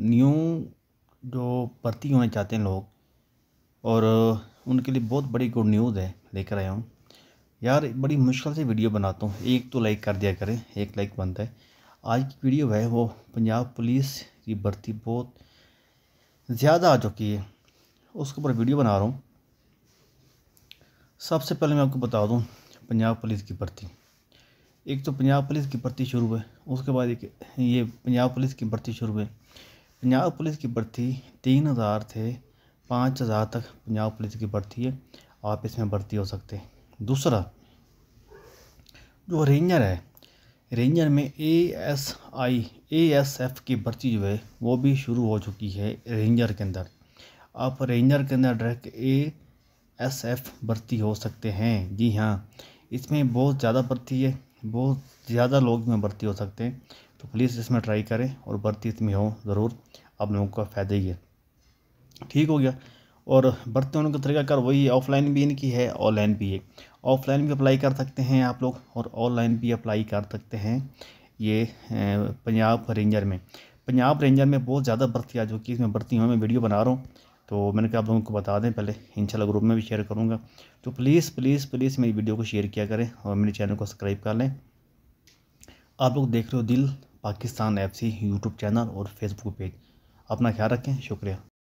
new जो भर्ती होना चाहते हैं लोग और उनके लिए बहुत बड़ी गुड न्यूज़ है लेकर आया हूँ यार बड़ी मुश्किल से वीडियो बनाता हूँ एक तो लाइक कर दिया करें एक लाइक बनता है आज की वीडियो है वो पंजाब पुलिस की भर्ती बहुत ज़्यादा आ चुकी है उसके ऊपर वीडियो बना रहा हूँ सबसे पहले मैं आपको बता दूँ पंजाब पुलिस की भर्ती एक तो पंजाब पुलिस की भर्ती शुरू है उसके बाद एक ये पंजाब पुलिस की भर्ती शुरू है पंजाब पुलिस की भर्ती तीन हज़ार से पाँच हज़ार तक पंजाब पुलिस की भर्ती है आप इसमें भर्ती हो सकते हैं दूसरा जो रेंजर है रेंजर में A S I A S F की भर्ती जो है वो भी शुरू हो चुकी है रेंजर के अंदर आप रेंजर के अंदर डायरेक्ट ए एस एफ भर्ती हो सकते हैं जी हाँ इसमें बहुत ज़्यादा भर्ती है बहुत ज़्यादा लोग में भर्ती हो सकते हैं तो प्लीज़ इसमें ट्राई करें और बर्ती इसमें हो ज़रूर आप लोगों का फ़ायदा ही है ठीक हो गया और भर्ती होने का तरीकाकार वही ऑफलाइन भी इनकी है ऑनलाइन भी है ऑफलाइन भी अप्लाई कर सकते हैं आप लोग और ऑनलाइन भी अप्लाई कर सकते हैं ये पंजाब रेंजर में पंजाब रेंजर में बहुत ज़्यादा भर्ती आ कि इसमें बर्ती हुई मैं वीडियो बना रहा हूँ तो मैंने कहा आप लोगों को बता दें पहले इंशाल्लाह ग्रुप में भी शेयर करूँगा तो प्लीज़ प्लीज़ प्लीज़ मेरी वीडियो को शेयर किया करें और मेरे चैनल को सब्सक्राइब कर लें आप लोग देख रहे हो Dil Pakistan F C YouTube channel और फेसबुक पेज अपना ख्याल रखें शुक्रिया